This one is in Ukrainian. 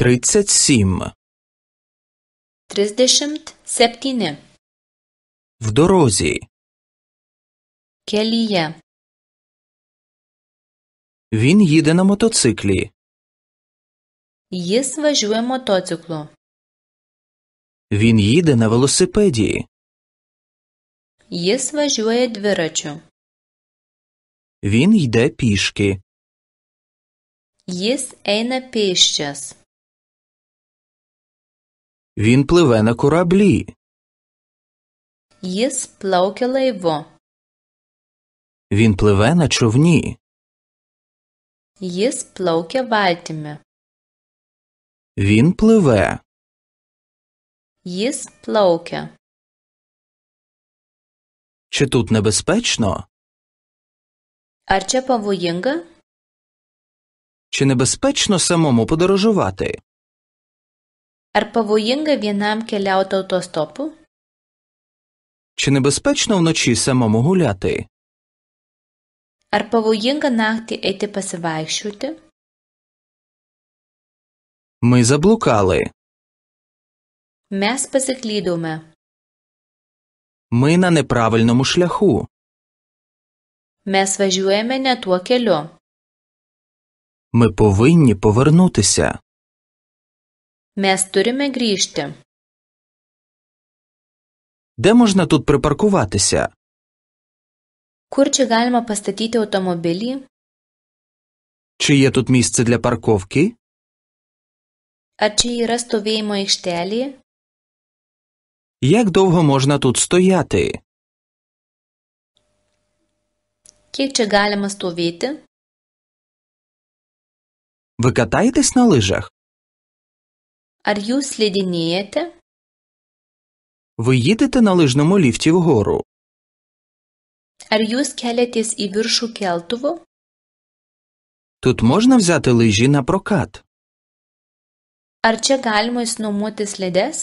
Тридцять сім. 37 септіне. В дорозі. Келіє. Він їде на мотоциклі. Єс важує мотоциклу. Він їде на велосипеді. Єс важує двирачу. Він йде пішки. Єс ейна пішчас. Він пливе на кораблі. Jis plaukia laivu. Він пливе на човні. Jis plaukia valtimi. Він пливе. Jis plaukia. Чи тут небезпечно? Ar čia pavojinga? Чи небезпечно самому подорожувати? Ar pavojinga vienam keliauti autostopu? Чи небезпечно вночі самому гуляти? Ar pavojinga naktį eiti pasivaikščioti? Ми заблукали. Mes pasiklydome. Ми на неправильному шляху. Mes važiuojame ne tuo keliu. Ми повинні повернутися. Mes turime grįžti. Де можна тут припаркуватися? Kur čia galima pastatyti automobilį? Чи є тут місце для парковки? Ar čia yra stovėjimo aikštelė? Як довго можна тут стояти? Kiek čia galima stovėti? Ви катаєтесь на лижах? Are you slidiniete? Ви їдете на лижному ліфті вгору. Ar jūs keliatės į viršų keltuvu? Тут можна взяти лижі на прокат. Ar čia galima išnuomotis slides?